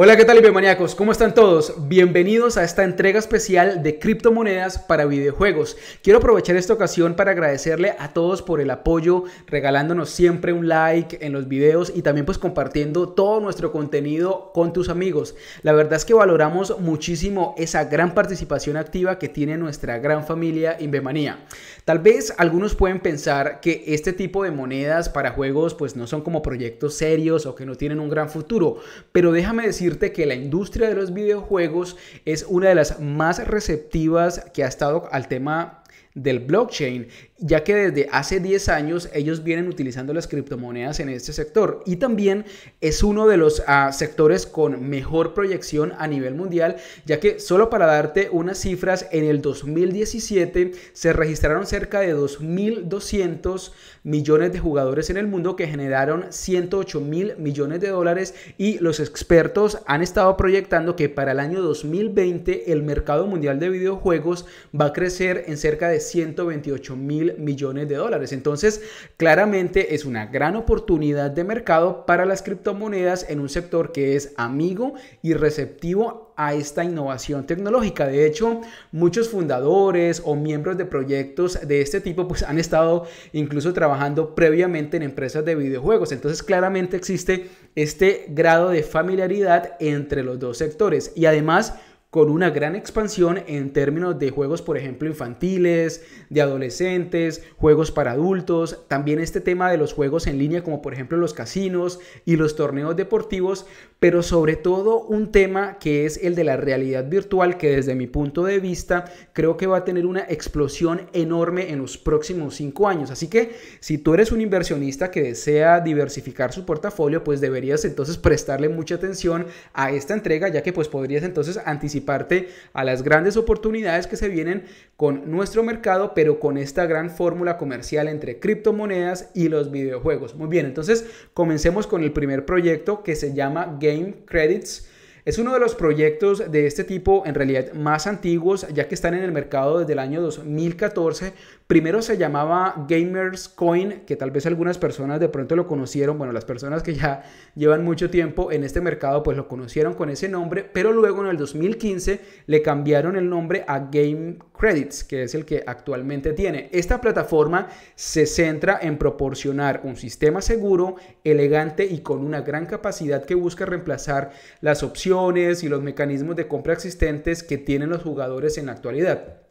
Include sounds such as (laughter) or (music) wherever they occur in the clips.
Hola, ¿qué tal Ibemaníacos? ¿Cómo están todos? Bienvenidos a esta entrega especial de criptomonedas para videojuegos. Quiero aprovechar esta ocasión para agradecerle a todos por el apoyo, regalándonos siempre un like en los videos y también pues compartiendo todo nuestro contenido con tus amigos. La verdad es que valoramos muchísimo esa gran participación activa que tiene nuestra gran familia Invemanía. Tal vez algunos pueden pensar que este tipo de monedas para juegos pues no son como proyectos serios o que no tienen un gran futuro, pero déjame decir que la industria de los videojuegos es una de las más receptivas que ha estado al tema del blockchain ya que desde hace 10 años ellos vienen utilizando las criptomonedas en este sector y también es uno de los ah, sectores con mejor proyección a nivel mundial, ya que solo para darte unas cifras, en el 2017 se registraron cerca de 2.200 millones de jugadores en el mundo que generaron 108 mil millones de dólares y los expertos han estado proyectando que para el año 2020 el mercado mundial de videojuegos va a crecer en cerca de 128 mil millones de dólares. Entonces, claramente es una gran oportunidad de mercado para las criptomonedas en un sector que es amigo y receptivo a esta innovación tecnológica. De hecho, muchos fundadores o miembros de proyectos de este tipo pues, han estado incluso trabajando previamente en empresas de videojuegos. Entonces, claramente existe este grado de familiaridad entre los dos sectores. Y además, con una gran expansión en términos de juegos, por ejemplo, infantiles, de adolescentes, juegos para adultos, también este tema de los juegos en línea, como por ejemplo los casinos y los torneos deportivos, pero sobre todo un tema que es el de la realidad virtual, que desde mi punto de vista creo que va a tener una explosión enorme en los próximos cinco años. Así que si tú eres un inversionista que desea diversificar su portafolio, pues deberías entonces prestarle mucha atención a esta entrega, ya que pues podrías entonces anticiparte a las grandes oportunidades que se vienen con nuestro mercado, pero con esta gran fórmula comercial entre criptomonedas y los videojuegos. Muy bien, entonces comencemos con el primer proyecto que se llama Game Game Credits es uno de los proyectos de este tipo en realidad más antiguos, ya que están en el mercado desde el año 2014 Primero se llamaba Gamers Coin, que tal vez algunas personas de pronto lo conocieron, bueno, las personas que ya llevan mucho tiempo en este mercado pues lo conocieron con ese nombre, pero luego en el 2015 le cambiaron el nombre a Game Credits, que es el que actualmente tiene. Esta plataforma se centra en proporcionar un sistema seguro, elegante y con una gran capacidad que busca reemplazar las opciones y los mecanismos de compra existentes que tienen los jugadores en la actualidad.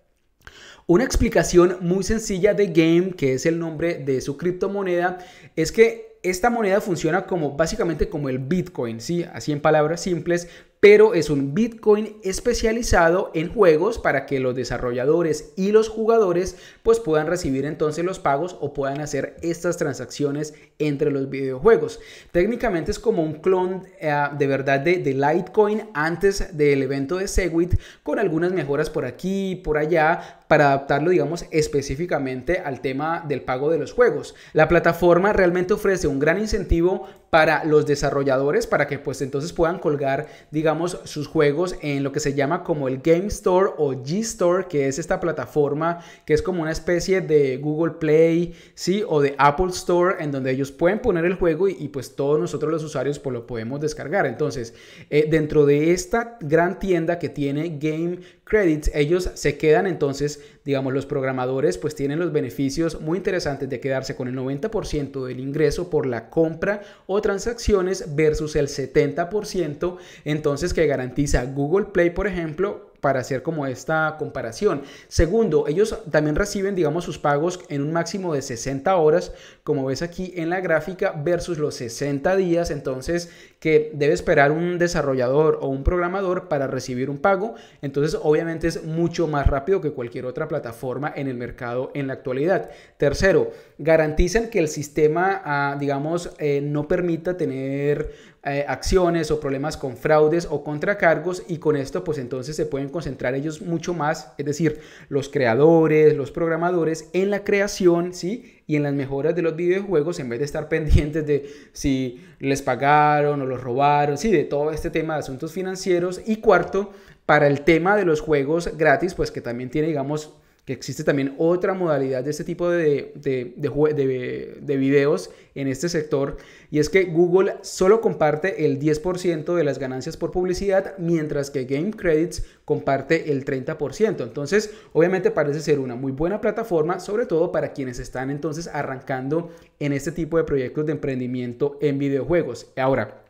Una explicación muy sencilla de Game, que es el nombre de su criptomoneda, es que esta moneda funciona como básicamente como el Bitcoin, ¿sí? Así en palabras simples, pero es un Bitcoin especializado en juegos para que los desarrolladores y los jugadores pues puedan recibir entonces los pagos o puedan hacer estas transacciones entre los videojuegos. Técnicamente es como un clon eh, de verdad de, Litecoin antes del evento de Segwit con algunas mejoras por aquí y por allá para adaptarlo, digamos, específicamente al tema del pago de los juegos. La plataforma realmente ofrece un gran incentivo para los desarrolladores para que pues entonces puedan colgar, digamos, sus juegos en lo que se llama como el Game Store o G Store, que es esta plataforma que es como una especie de Google Play, sí, o de Apple Store, en donde ellos pueden poner el juego y, pues todos nosotros los usuarios pues lo podemos descargar. Entonces, eh, dentro de esta gran tienda que tiene Game Credits, ellos se quedan entonces digamos, los programadores pues tienen los beneficios muy interesantes de quedarse con el 90% del ingreso por la compra o transacciones versus el 70% entonces que garantiza Google Play, por ejemplo, para hacer como esta comparación. Segundo, ellos también reciben, digamos, sus pagos en un máximo de 60 horas, como ves aquí en la gráfica, versus los 60 días, entonces, que debe esperar un desarrollador o un programador para recibir un pago. Entonces, obviamente es mucho más rápido que cualquier otra plataforma en el mercado en la actualidad. Tercero, garantizan que el sistema, ah, digamos, eh, no permita tener eh, acciones o problemas con fraudes o contracargos y con esto pues entonces se pueden concentrar ellos mucho más, es decir, los creadores, los programadores en la creación, ¿sí? y en las mejoras de los videojuegos en vez de estar (laughs) pendientes de si les pagaron o los robaron, sí, de todo este tema de asuntos financieros. Y cuarto, para el tema de los juegos gratis, pues que también tiene, digamos, que existe también otra modalidad de este tipo de, de, de, de, videos en este sector, y es que Google solo comparte el 10% de las ganancias por publicidad, mientras que Game Credits comparte el 30%. Entonces, obviamente parece ser una muy buena plataforma, sobre todo para quienes están entonces arrancando en este tipo de proyectos de emprendimiento en videojuegos. Ahora,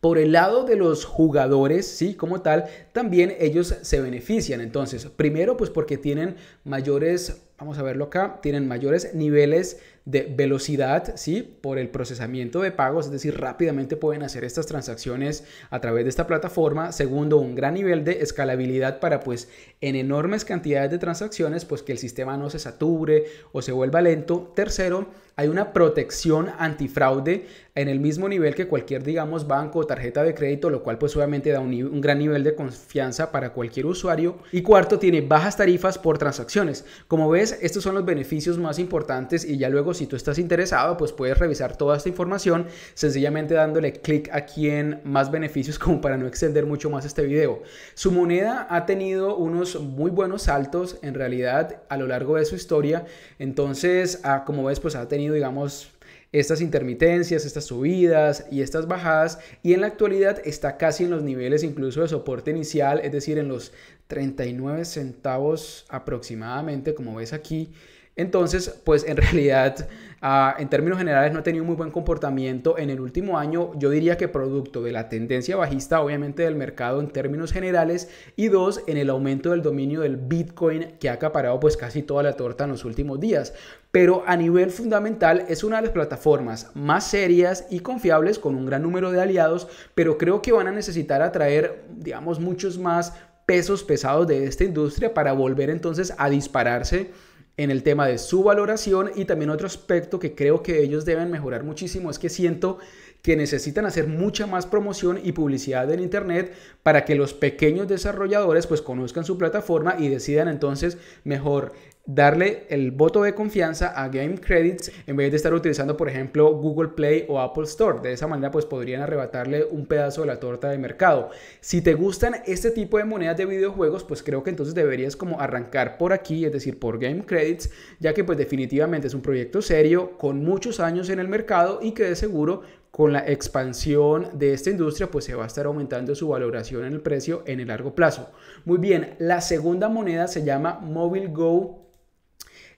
por el lado de los jugadores, sí, como tal, también ellos se benefician. Entonces, primero, pues porque tienen mayores, vamos a verlo acá, tienen mayores niveles de velocidad, sí, por el procesamiento de pagos, es decir, rápidamente pueden hacer estas transacciones a través de esta plataforma. Segundo, un gran nivel de escalabilidad para, pues, en enormes cantidades de transacciones, pues que el sistema no se sature o se vuelva lento. Tercero, hay una protección antifraude en el mismo nivel que cualquier, digamos, banco o tarjeta de crédito, lo cual pues obviamente da un, gran nivel de confianza para cualquier usuario. Y cuarto, tiene bajas tarifas por transacciones. Como ves, estos son los beneficios más importantes y ya luego si tú estás interesado, pues puedes revisar toda esta información sencillamente dándole clic aquí en más beneficios (laughs) como para no extender mucho más este video. Su moneda ha tenido unos muy buenos saltos en realidad a lo largo de su historia. Entonces, ah, como ves, pues ha tenido digamos, estas intermitencias, estas subidas y estas bajadas y en la actualidad está casi en los niveles incluso de soporte inicial, es decir, en los 39 centavos aproximadamente, como ves aquí. Entonces, pues en (laughs) realidad Ah, en términos generales no ha tenido muy buen comportamiento en el último año, yo diría que producto de la tendencia bajista obviamente del mercado en términos generales y dos, en el aumento del dominio del Bitcoin que ha acaparado pues casi toda la torta en los últimos días. Pero a nivel fundamental es una de las plataformas más serias y confiables con un gran número de aliados, pero creo que van a necesitar atraer, digamos, muchos más pesos pesados de esta industria para volver entonces a dispararse en el tema de su valoración y también otro aspecto que creo que ellos deben mejorar muchísimo es que siento que necesitan hacer mucha más promoción y publicidad en Internet para que los pequeños desarrolladores pues conozcan su plataforma y decidan entonces mejor darle el voto de confianza a Game Credits en vez de estar utilizando por ejemplo Google Play o Apple Store. De esa manera pues podrían arrebatarle un pedazo de la torta de mercado. Si te gustan este tipo de monedas de videojuegos pues creo que entonces deberías como arrancar por aquí, es decir por Game Credits, ya que pues definitivamente es un proyecto serio con muchos años en el mercado y que de seguro con la expansión de esta industria, pues se va a estar aumentando su valoración en el precio en el largo plazo. Muy bien, la segunda moneda se llama Mobile Go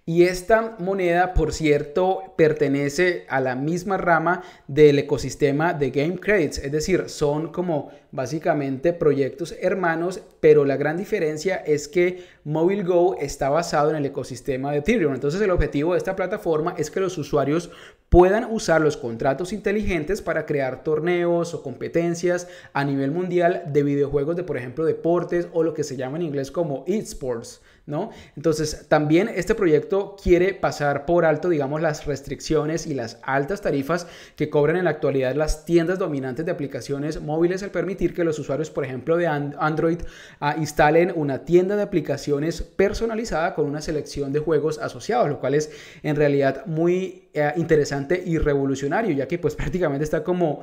y esta moneda, por cierto, pertenece a la misma rama del ecosistema de Game Credits, es decir, son como básicamente proyectos hermanos, pero la gran diferencia es que Mobile Go está basado en el ecosistema de Ethereum. Entonces, el objetivo de esta plataforma es que los usuarios puedan usar los contratos inteligentes para crear torneos o competencias a nivel mundial de videojuegos de, por ejemplo, deportes o lo que se llama en inglés como esports. ¿no? Entonces, también este proyecto quiere pasar por alto, digamos, las restricciones y las altas tarifas que cobran en la actualidad las tiendas dominantes de aplicaciones móviles al permitir que los usuarios, por ejemplo, de Android ah, instalen una tienda de aplicaciones personalizada con una selección de juegos asociados, lo cual es en realidad muy eh, interesante y revolucionario, ya que pues (laughs) prácticamente está como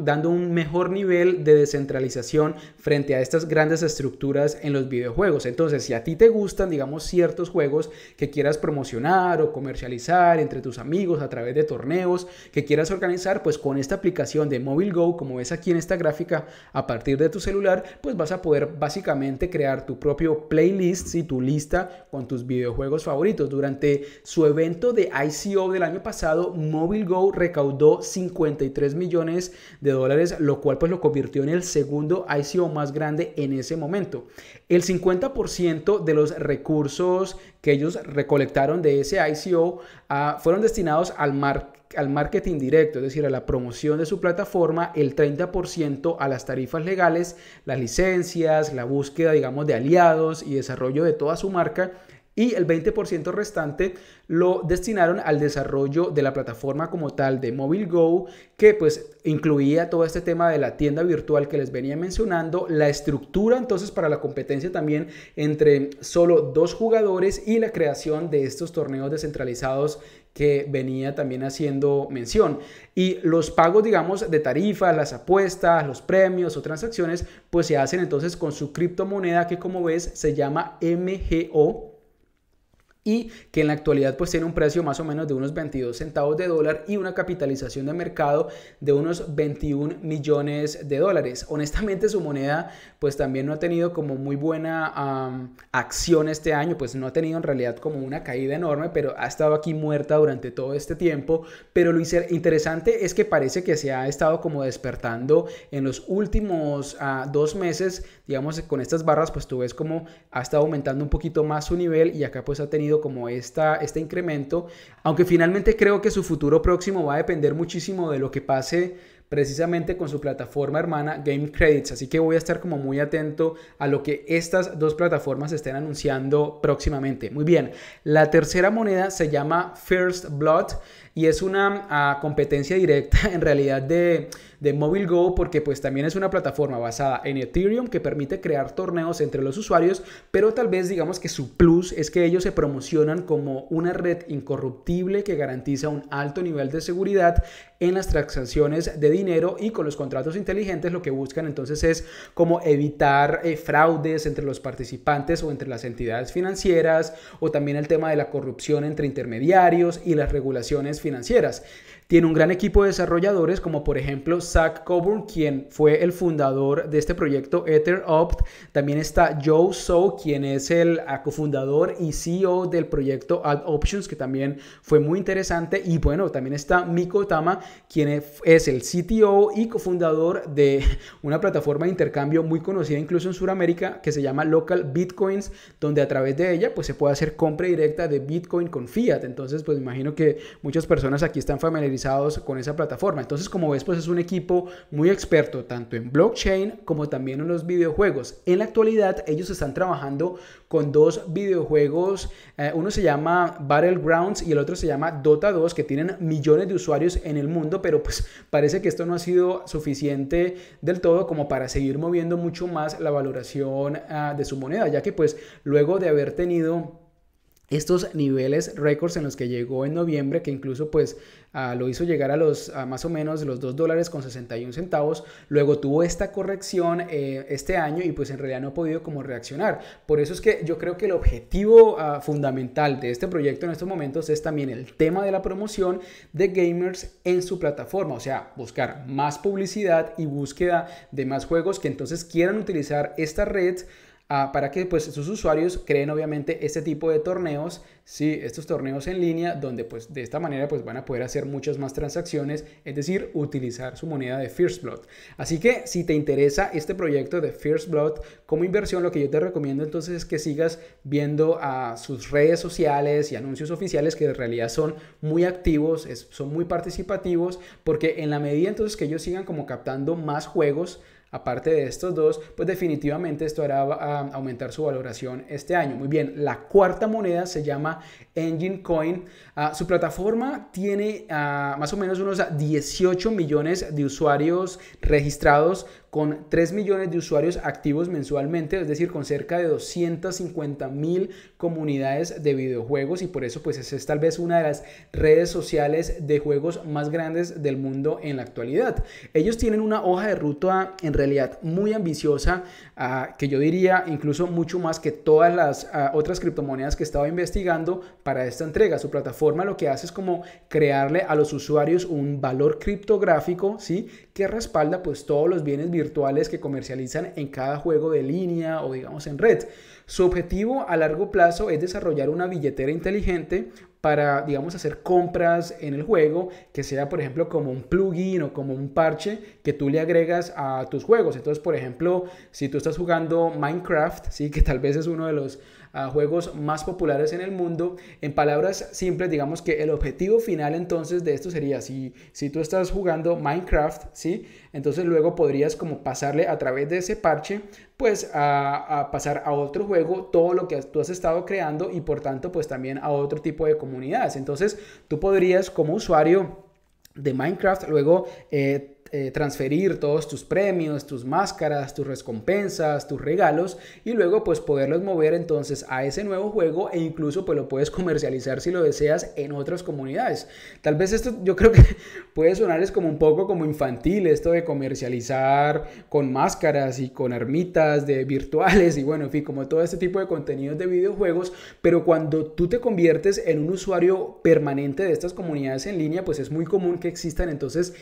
dando un mejor nivel de descentralización frente a estas grandes estructuras en los videojuegos. Entonces, si a ti te gustan, digamos, ciertos juegos que quieras promocionar o comercializar entre tus amigos a través de torneos que quieras organizar, pues con esta aplicación de Mobile Go, como ves aquí en esta gráfica, a partir de tu celular, pues vas a poder básicamente crear tu propio playlist y tu lista con tus videojuegos favoritos. Durante su evento de ICO de la pasado Mobile Go recaudó 53 millones de dólares, lo cual pues lo convirtió en el segundo ICO más grande en ese momento. El 50% de los recursos que ellos recolectaron de ese ICO ah, fueron destinados al mar al marketing directo, es decir, a la promoción de su plataforma, el 30% a las tarifas legales, las licencias, la búsqueda, digamos, de aliados y desarrollo de toda su marca y el 20% restante lo destinaron al desarrollo de la plataforma como tal de Mobile Go, que pues incluía todo este tema de la tienda virtual que les venía mencionando, la estructura entonces para la competencia también entre solo dos jugadores y la creación de estos torneos descentralizados que venía también haciendo mención. Y los pagos, digamos, de tarifas, las apuestas, los premios o transacciones, pues se hacen entonces con su criptomoneda que como ves se llama MGO y que en la actualidad pues tiene un precio más o menos de unos 22 centavos de dólar y una capitalización de mercado de unos 21 millones de dólares. Honestamente su moneda pues también no ha tenido como muy buena acción este año, pues no ha tenido en realidad como una caída enorme, pero ha estado aquí muerta durante todo este tiempo. Pero lo interesante es que parece que se ha estado como despertando en los últimos ah, dos meses, digamos con estas barras pues tú ves como ha estado aumentando un poquito más su nivel y acá pues ha tenido como esta, este incremento, aunque finalmente creo que su futuro próximo va a depender muchísimo de lo que pase precisamente con su plataforma hermana Game Credits, así que voy a estar como muy atento a lo que estas dos plataformas estén anunciando próximamente. Muy bien, la tercera moneda se llama First Blood y es una ah, competencia directa (laughs) en realidad de de Mobile Go porque pues también es una plataforma basada en Ethereum que permite crear torneos entre los usuarios, pero tal vez digamos que su plus es que ellos se promocionan como una red incorruptible que garantiza un alto nivel de seguridad en las transacciones de dinero y con los contratos inteligentes lo que buscan entonces es como evitar eh, fraudes entre los participantes o entre las entidades financieras o también el tema de la corrupción entre intermediarios y las regulaciones financieras. Tiene un gran equipo de desarrolladores como por ejemplo Zach Coburn, quien fue el fundador de este proyecto EtherOpt. También está Joe So, quien es el ah, cofundador y CEO del proyecto Ad Options, que también fue muy interesante. Y bueno, también está Miko Tama, quien e-, es el CTO y cofundador de (laughs) una plataforma de intercambio muy conocida incluso en Sudamérica que se llama Local Bitcoins, donde a través de ella pues se puede hacer compra directa de Bitcoin con fiat. Entonces pues imagino que muchas personas aquí están familiarizadas con esa plataforma. Entonces, como ves, pues es un equipo muy experto tanto en blockchain como también en los videojuegos. En la actualidad, ellos están trabajando con dos videojuegos. Eh, uno se llama Battlegrounds y el otro se llama Dota 2, que tienen millones de usuarios en el mundo, pero pues parece que esto no ha sido suficiente del todo como para seguir moviendo mucho más la valoración ah, de su moneda, ya que pues luego de haber tenido estos niveles récords en los que llegó en noviembre, que incluso pues ah, lo hizo llegar a los ah, más o menos los 2 dólares con 61 centavos, luego tuvo esta corrección eh, este año y pues en realidad no ha podido como reaccionar. Por eso es que yo creo que el objetivo ah, fundamental de este proyecto en estos momentos es también el tema de la promoción de gamers en su plataforma, o sea, buscar más publicidad y búsqueda de más juegos que entonces quieran utilizar esta red Ah, para que pues sus usuarios creen obviamente este tipo de torneos, sí, estos torneos en línea donde pues de esta manera pues van a poder hacer muchas más transacciones, es decir, utilizar su moneda de First Blood. Así que si te interesa este proyecto de First Blood como inversión, lo que yo te recomiendo entonces es que sigas viendo a sus redes sociales y anuncios oficiales que en realidad son muy activos, son muy participativos, porque en la medida entonces que ellos sigan como captando más juegos, aparte de estos dos, pues definitivamente esto hará ah, aumentar su valoración este año. Muy bien, la cuarta moneda se llama Engine Coin. Ah, su plataforma tiene ah, más o menos unos 18 millones de usuarios registrados con 3 millones de usuarios activos mensualmente, es decir, con cerca de 250 mil comunidades de videojuegos y por eso pues es tal vez una de las redes sociales de juegos más grandes del mundo en la actualidad. Ellos tienen una hoja de ruta en realidad muy ambiciosa, ah, que yo diría incluso mucho más que todas las ah, otras criptomonedas que estaba investigando para esta entrega. Su plataforma lo que hace es como crearle a los usuarios un valor criptográfico, ¿sí? Que respalda pues todos los bienes virtuales que comercializan en cada juego de línea o digamos en red. Su objetivo a largo plazo es desarrollar una billetera inteligente, para, digamos, hacer compras en el juego, que sea, por ejemplo, como un plugin o como un parche que tú le agregas a tus juegos. Entonces, por ejemplo, si tú estás jugando Minecraft, ¿sí? que tal vez es uno de los ah, juegos más populares en el mundo, en palabras simples, digamos que el objetivo final entonces de esto sería, si, si tú estás jugando Minecraft, ¿sí? entonces luego podrías como pasarle a través de ese parche pues a, pasar a otro juego todo lo que tú has estado creando y por tanto pues también a otro tipo de comunidades. Entonces tú podrías como usuario de Minecraft luego eh, eh, transferir todos tus premios, tus máscaras, tus recompensas, tus regalos y luego pues poderlos mover entonces a ese nuevo juego e incluso pues lo puedes comercializar si lo deseas en otras comunidades. Tal vez esto yo creo que (laughs) puede sonarles como un poco como infantil esto de comercializar con máscaras y con ermitas de (laughs) virtuales y bueno, en fin, como todo este tipo de contenidos de videojuegos, pero cuando tú te conviertes en un usuario permanente de estas comunidades en línea, pues es muy común que existan entonces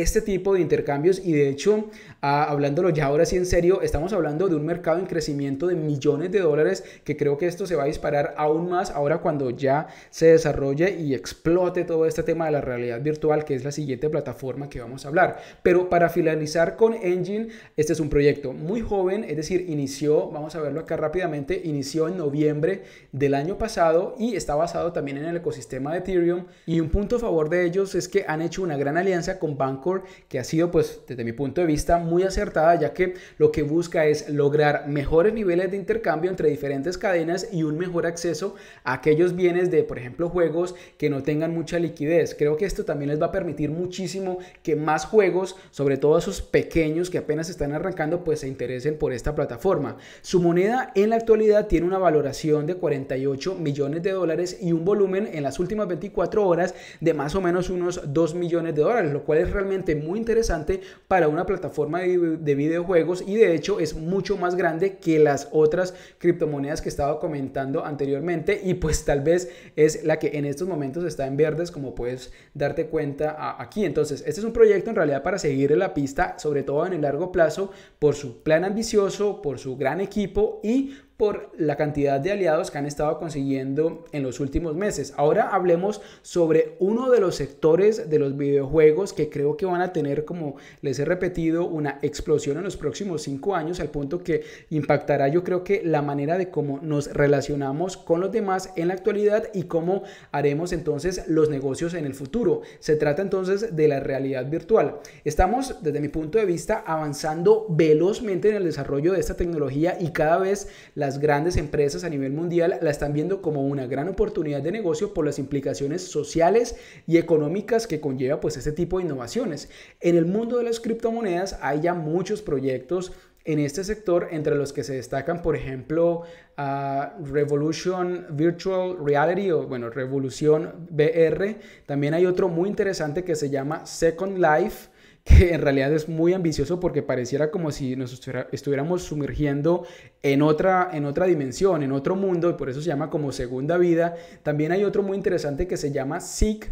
este tipo de intercambios y de hecho, ah, hablándolo ya ahora sí en serio, estamos hablando de un mercado en crecimiento de millones de dólares que creo que esto se va a disparar aún más ahora cuando ya se desarrolle y explote todo este tema de la realidad virtual que es la siguiente plataforma que vamos a hablar. Pero para finalizar con Engine, este es un proyecto muy joven, es decir, inició, vamos a verlo acá rápidamente, inició en noviembre del año pasado y está basado también en el ecosistema de Ethereum y un punto a favor de ellos es que han hecho una gran alianza con bancos que ha sido, pues, desde mi punto de vista, muy acertada, ya que lo que busca es lograr mejores niveles de intercambio entre diferentes cadenas y un mejor acceso a aquellos bienes de, por ejemplo, juegos que no tengan mucha liquidez. Creo que esto también les va a permitir muchísimo que más juegos, sobre todo esos pequeños que apenas están arrancando, pues se interesen por esta plataforma. Su moneda en la actualidad tiene una valoración de 48 millones de dólares y un volumen en las últimas 24 horas de más o menos unos 2 millones de dólares, lo cual es realmente muy interesante para una plataforma de videojuegos y de hecho es mucho más grande que las otras criptomonedas que estaba comentando anteriormente y pues tal vez es la que en estos momentos está en verdes como puedes darte cuenta aquí. Entonces este es un proyecto en realidad para seguir la pista sobre todo en el largo plazo por su plan ambicioso, por su gran equipo y por la cantidad de aliados que han estado consiguiendo en los últimos meses. Ahora hablemos sobre uno de los sectores de los videojuegos que creo que van a tener, como les he repetido, una explosión en los próximos cinco años, al punto que impactará yo creo que la manera de cómo nos relacionamos con los demás en la actualidad y cómo haremos entonces los negocios en el futuro. Se trata entonces de la realidad virtual. Estamos, desde mi punto de vista, avanzando velozmente en el desarrollo de esta tecnología y cada vez la las grandes empresas a nivel mundial la están viendo como una gran oportunidad de negocio por las implicaciones sociales y económicas que conlleva pues este tipo de innovaciones. En el mundo de las criptomonedas hay ya muchos proyectos en este sector, entre los que se destacan, por ejemplo, ah, Revolution Virtual Reality o, bueno, Revolución VR. También hay otro muy interesante que se llama Second Life que en realidad es muy ambicioso porque pareciera como si nos estuviéramos sumergiendo en otra, en otra dimensión, en otro mundo, y por eso se llama como segunda vida. También hay otro muy interesante que se llama SIC.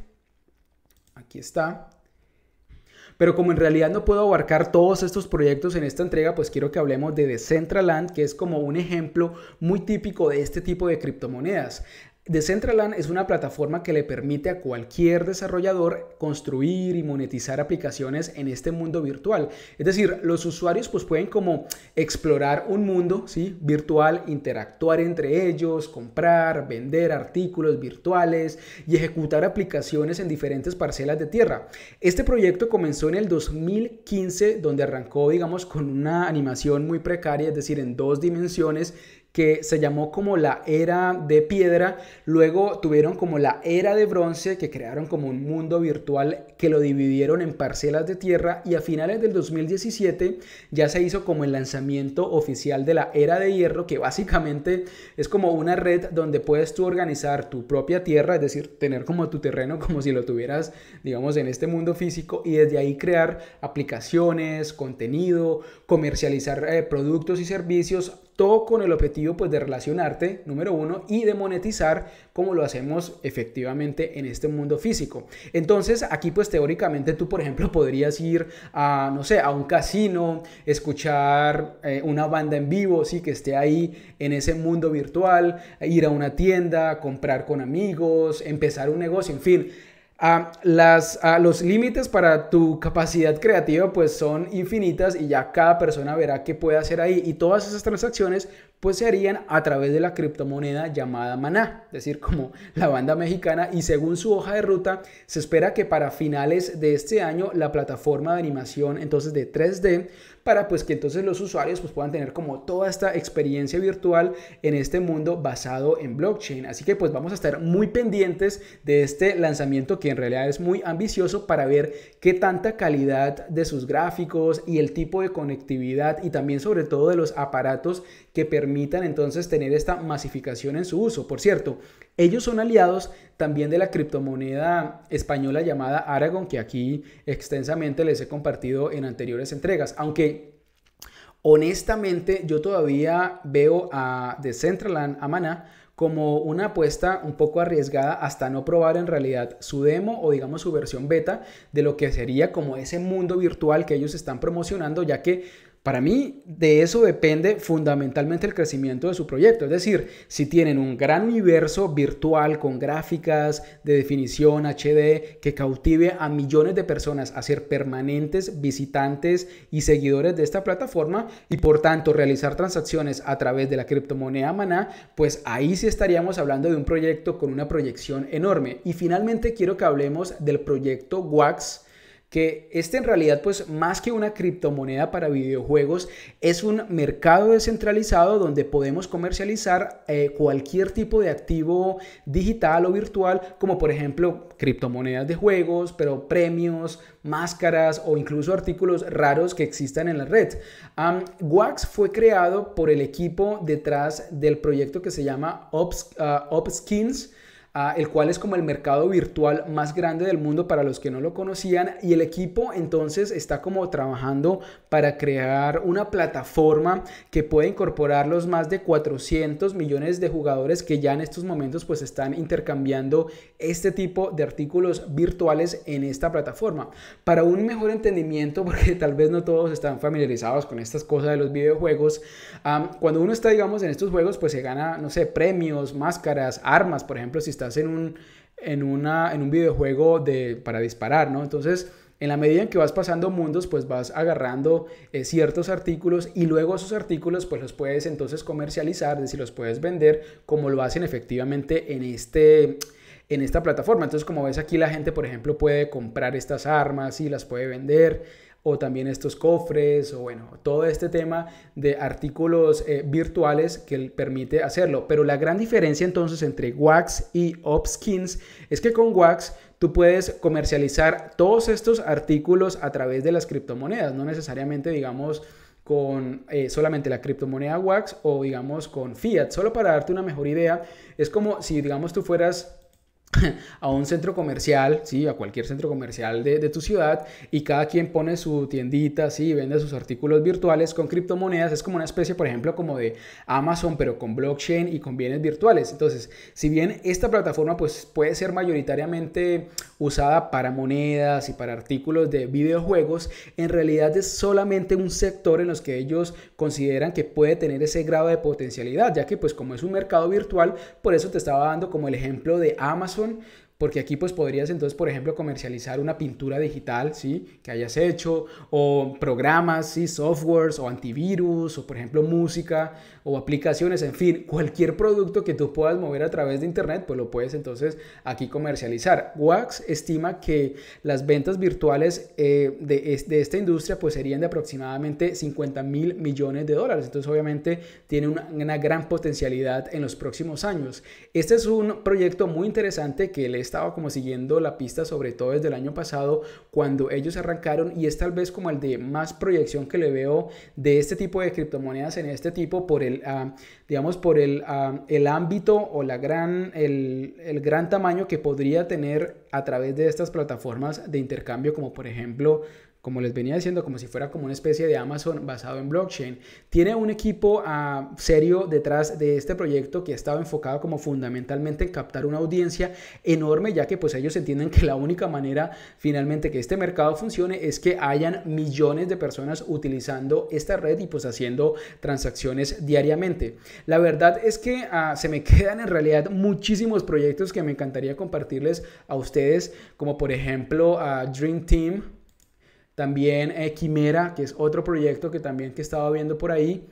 Aquí está. Pero como en realidad no puedo abarcar todos estos proyectos en esta entrega, pues quiero que hablemos de Decentraland, que es como un ejemplo muy típico de este tipo de criptomonedas. Decentraland es una plataforma que le permite a cualquier desarrollador construir y monetizar aplicaciones en este mundo virtual. Es decir, los usuarios pues pueden como explorar un mundo ¿sí? virtual, interactuar entre ellos, comprar, vender artículos virtuales y ejecutar aplicaciones en diferentes parcelas de tierra. Este proyecto comenzó en el 2015 donde arrancó digamos con una animación muy precaria, es decir, en dos dimensiones que se llamó como la era de piedra, luego tuvieron como la era de bronce, que crearon como un mundo virtual que lo dividieron en parcelas de tierra y a finales del 2017 ya se hizo como el lanzamiento oficial de la era de hierro, que básicamente es como una red donde puedes tú organizar tu propia tierra, es decir, tener como tu terreno (laughs) como si lo tuvieras, digamos, en este mundo físico y desde ahí crear aplicaciones, contenido, comercializar eh, productos y servicios todo con el objetivo pues de relacionarte, número uno, y de monetizar como lo hacemos efectivamente en este mundo físico. Entonces aquí pues teóricamente tú por ejemplo podrías ir a, no sé, a un casino, escuchar eh, una banda en vivo, sí, que esté ahí en ese mundo virtual, ir a una tienda, comprar con amigos, empezar un negocio, en fin Ah, las, ah, los límites para tu capacidad creativa pues son infinitas y ya cada persona verá qué puede hacer ahí y todas esas transacciones pues se harían a través de la criptomoneda llamada Maná, es decir, como la banda mexicana y según su hoja de ruta se espera que para finales de este año la plataforma de animación entonces de 3D para pues que entonces los usuarios pues puedan tener como toda esta experiencia virtual en este mundo basado en blockchain. Así que pues vamos a estar muy pendientes de este lanzamiento que en realidad es muy ambicioso para ver qué tanta calidad de sus gráficos y el tipo de conectividad y también sobre todo de los aparatos que permitan entonces tener esta masificación en su uso. Por cierto, ellos son aliados también de la criptomoneda española llamada Aragon, que aquí extensamente les he compartido en anteriores entregas, aunque... Honestamente, yo todavía veo a Decentraland, a Mana, como una apuesta un poco arriesgada hasta no probar en realidad su demo o digamos su versión beta de lo que sería como ese mundo virtual que ellos están promocionando, ya que para mí, de eso depende fundamentalmente el crecimiento de su proyecto. Es decir, si tienen un gran universo virtual con gráficas de definición HD que cautive a millones de personas a ser permanentes visitantes y seguidores de esta plataforma y por tanto realizar transacciones a través de la criptomoneda Maná, pues ahí sí estaríamos hablando de un proyecto con una proyección enorme. Y finalmente quiero que hablemos del proyecto WAX que este en realidad pues más que una criptomoneda para videojuegos es un mercado descentralizado donde podemos comercializar eh, cualquier tipo de activo digital o virtual como por ejemplo criptomonedas de juegos pero premios máscaras o incluso artículos raros que existan en la red Wax fue creado por el equipo detrás del proyecto que se llama Op ah, el cual es como el mercado virtual más grande del mundo para los que no lo conocían y el equipo entonces está como trabajando para crear una plataforma que pueda incorporar los más de 400 millones de jugadores que ya en estos momentos pues están intercambiando este tipo de artículos virtuales en esta plataforma. Para un mejor entendimiento, (laughs) porque tal vez no todos están familiarizados con estas cosas de los videojuegos, cuando uno está digamos en estos juegos pues se gana, no sé, premios, máscaras, armas, por ejemplo, si estás en un, en una, en un videojuego de, para disparar, ¿no? Entonces, en la medida en que vas pasando mundos, pues vas agarrando eh, ciertos artículos y luego esos artículos pues los puedes entonces comercializar, es decir, los puedes vender como lo hacen efectivamente en este en esta plataforma. Entonces, como ves aquí, la gente, por ejemplo, puede comprar estas armas y las puede vender o también estos cofres, o bueno, todo este tema de artículos eh, virtuales que permite hacerlo. Pero la gran diferencia entonces entre Wax y Opskins es que con Wax tú puedes comercializar todos estos artículos a través de las criptomonedas, no necesariamente, digamos, con eh, solamente la criptomoneda WAX o digamos con fiat. Solo para darte una mejor idea, es como si digamos tú fueras (laughs) a un centro comercial, ¿sí? a cualquier centro comercial de, tu ciudad y cada quien pone su tiendita, ¿sí? vende sus artículos virtuales con criptomonedas, es como una especie, por ejemplo, como de Amazon, pero con blockchain y con bienes virtuales. Entonces, si bien esta plataforma pues, puede ser mayoritariamente usada para monedas y para artículos de videojuegos, en realidad es solamente un sector en los que ellos consideran que puede tener ese grado de potencialidad, ya que pues como es un mercado virtual, por eso te estaba dando como el ejemplo de Amazon, Amazon porque aquí pues podrías entonces, por ejemplo, comercializar una pintura digital, ¿sí? Que hayas hecho, o programas, ¿sí? Softwares, o antivirus, o por ejemplo música, o aplicaciones, en fin, cualquier producto que tú puedas mover a través de Internet, pues lo puedes entonces aquí comercializar. Wax estima que las ventas virtuales eh, de, de, esta industria pues serían de aproximadamente 50 mil millones de dólares, entonces obviamente tiene una, una gran potencialidad en los próximos años. Este es un proyecto muy interesante que les estaba como siguiendo la pista sobre todo desde el año pasado cuando ellos arrancaron y es tal vez como el de más proyección que le veo de este tipo de criptomonedas en este tipo por el, ah, digamos, por ah, el, ámbito o la gran, el, el gran tamaño que podría tener a través de estas plataformas de intercambio como por ejemplo como les venía diciendo, como si fuera como una especie de Amazon basado en blockchain. Tiene un equipo ah, serio detrás de este proyecto que ha estado enfocado como fundamentalmente en captar una audiencia enorme, ya que pues ellos entienden que la única manera finalmente que este mercado funcione es que hayan millones de personas utilizando esta red y pues haciendo transacciones diariamente. La verdad es que ah, se me (laughs) quedan en realidad muchísimos proyectos que me encantaría compartirles a ustedes, como por ejemplo ah, Dream Team, también eh, Quimera, que es otro proyecto que también que estaba viendo por ahí.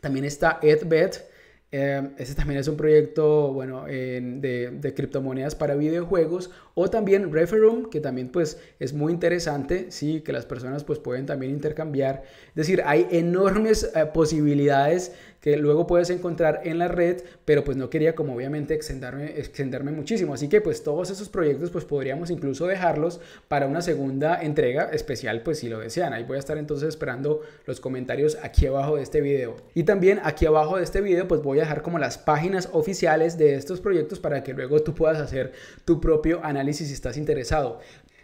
También está EdBet. Eh, ese también es un proyecto, bueno, de, criptomonedas para videojuegos. O también Referum, que también pues es muy interesante, sí, que las personas pues pueden también intercambiar. Es decir, hay enormes eh, posibilidades que luego puedes encontrar en la red, pero pues no quería como obviamente extenderme, muchísimo. Así que pues todos esos proyectos pues podríamos incluso dejarlos para una segunda entrega especial pues si lo desean. Ahí voy a estar entonces esperando los comentarios aquí abajo de este video. Y también aquí abajo de este video pues voy a dejar como las páginas oficiales de estos proyectos para que luego tú puedas hacer tu propio análisis si estás interesado.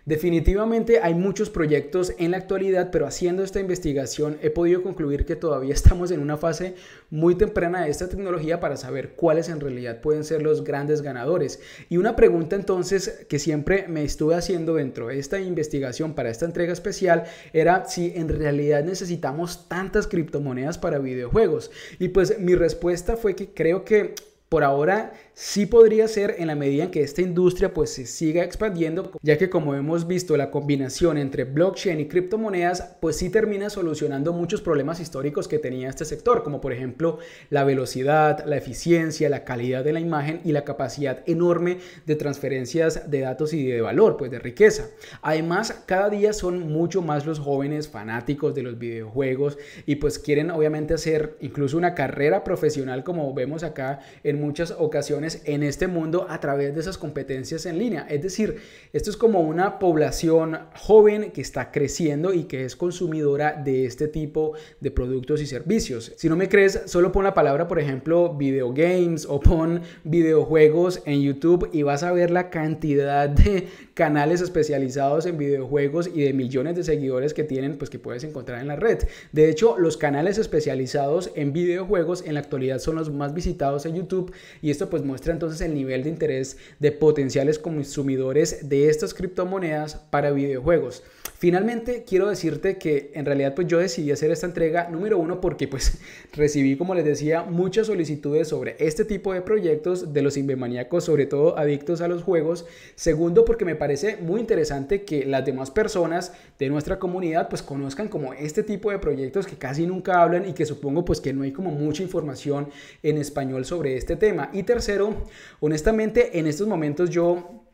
Definitivamente hay muchos proyectos en la actualidad, pero haciendo esta investigación he podido concluir que todavía (laughs) estamos en una fase muy temprana de esta tecnología para saber cuáles en realidad pueden ser los grandes ganadores. Y una pregunta entonces que siempre me estuve haciendo dentro de esta investigación para esta entrega especial era si en realidad necesitamos tantas criptomonedas para videojuegos. Y pues mi respuesta fue que creo que por ahora sí podría ser en la medida en que esta industria pues se siga expandiendo, ya que como hemos visto la combinación entre blockchain y criptomonedas pues sí termina solucionando muchos problemas históricos que tenía este sector, como por ejemplo la velocidad, la eficiencia, la calidad de la imagen y la capacidad enorme de transferencias de datos y de valor, pues de riqueza. Además, cada día son mucho más los jóvenes fanáticos de los videojuegos y pues quieren obviamente hacer incluso una carrera profesional como vemos acá en muchas ocasiones en este mundo a través de esas competencias en línea. Es decir, esto es como una población joven que está creciendo y que es consumidora de este tipo de productos y servicios. Si no me crees, solo pon la palabra, por ejemplo, video games o pon videojuegos en YouTube y vas a ver la cantidad de canales especializados en videojuegos y de millones de seguidores que tienen, pues que puedes encontrar en la red. De hecho, los canales especializados en videojuegos en la actualidad son los más visitados en YouTube y esto pues muestra entonces el nivel de interés de potenciales consumidores de estas criptomonedas para videojuegos. Finalmente, quiero decirte que en realidad pues yo decidí hacer esta entrega número uno porque pues (laughs) recibí, como les decía, muchas solicitudes sobre este tipo de proyectos de los inbemaníacos, sobre todo adictos a los juegos. Segundo, porque me parece muy interesante que las demás personas de nuestra comunidad pues conozcan como este tipo de proyectos que casi nunca hablan y que supongo pues que no hay como mucha información en español sobre este tema. Y tercero, honestamente en estos momentos yo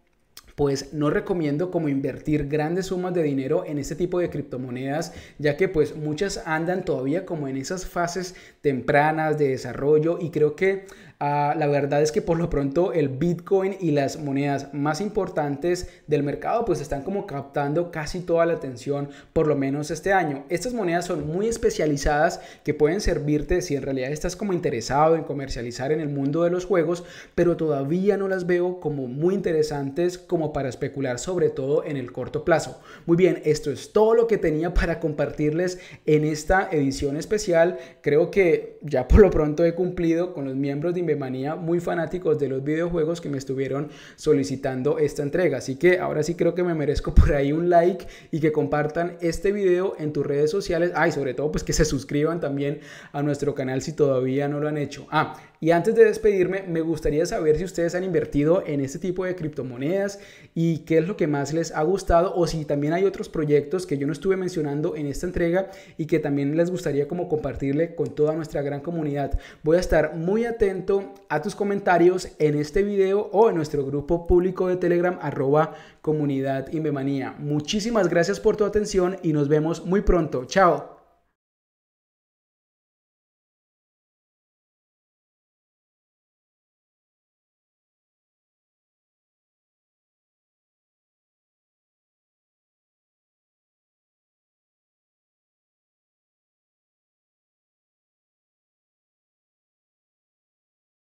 pues no recomiendo como invertir grandes sumas de dinero en este tipo de criptomonedas, ya que pues muchas andan todavía como en esas fases tempranas de desarrollo y creo que Ah, la verdad es que por lo pronto el Bitcoin y las monedas más importantes del mercado pues están como captando casi toda la atención por lo menos este año. Estas monedas son muy especializadas que pueden servirte si en realidad estás como interesado en comercializar en el mundo de los juegos, pero todavía no las veo como muy interesantes como para especular sobre todo en el corto plazo. Muy bien, esto es todo lo que tenía para compartirles en esta edición especial. Creo que ya por lo pronto he cumplido con los miembros de manía muy fanáticos de los videojuegos que me estuvieron solicitando esta entrega. Así que ahora sí creo que me merezco (laughs) por ahí un like y que compartan este video en tus redes sociales. Ay, sobre todo pues que se suscriban también a nuestro canal si todavía no lo han hecho. Ah, y antes de despedirme, me gustaría saber si ustedes han invertido en este tipo de criptomonedas y qué es lo que más les ha gustado o si también hay otros proyectos que yo no estuve mencionando en esta entrega y que también les gustaría como compartirle con toda nuestra gran comunidad. Voy a estar muy atento a tus comentarios en este video o en nuestro grupo público de Telegram arroba comunidad Invemanía. Muchísimas gracias por tu atención y nos vemos muy pronto. Chao.